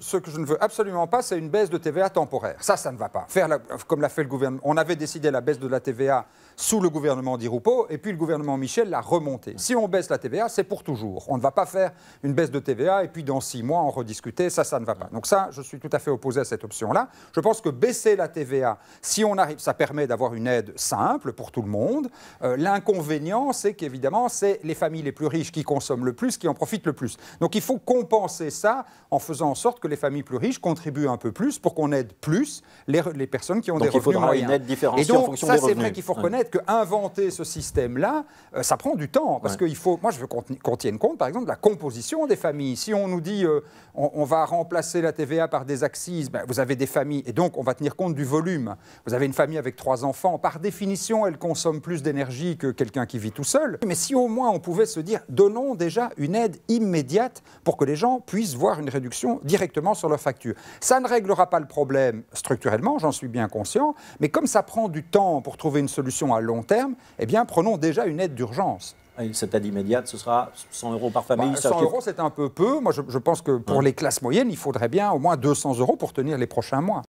ce que je ne veux absolument pas, c'est une baisse de TVA temporaire. Ça, ça ne va pas. Faire comme l'a fait le gouvernement. On avait décidé la baisse de la TVA sous le gouvernement Di et puis le gouvernement Michel l'a remontée. Si on baisse la TVA, c'est pour toujours. On ne va pas faire une baisse de TVA et puis dans six mois en rediscuter. Ça, ça ne va pas. Donc ça, je suis tout à fait opposé à cette option-là. Je pense que baisser la TVA, si on arrive, ça permet d'avoir une aide simple pour tout le monde. Euh, l'inconvénient, c'est qu'évidemment, c'est les familles les plus riches qui consomment le plus, qui en profitent le plus. Donc il faut compenser ça en faisant en sorte que les familles plus riches contribuent un peu plus pour qu'on aide plus les, les personnes qui ont des revenus moyens. Une aide différenciée et donc, ça, c'est vrai qu'il faut reconnaître que qu'inventer ce système-là, euh, ça prend du temps. Parce qu'il faut. Moi, je veux qu'on tienne compte, par exemple, de la composition des familles. Si on nous dit euh, on, va remplacer la TVA par des axes, ben, vous avez des familles. Et donc, on va tenir compte du volume. Vous avez une famille avec trois enfants. Par définition, elle consomme plus d'énergie que quelqu'un qui vit tout seul. Mais si au moins on pouvait se dire donnons déjà une aide immédiate pour que les gens puissent voir une réduction directement sur leur facture. Ça ne réglera pas le problème structurellement, j'en suis bien conscient, mais comme ça prend du temps pour trouver une solution à long terme, eh bien prenons déjà une aide d'urgence. Cette aide immédiate, ce sera 100 euros par famille. 100 bah, euros, c'est un peu peu. Moi, je, pense que pour les classes moyennes, il faudrait bien au moins 200 euros pour tenir les prochains mois.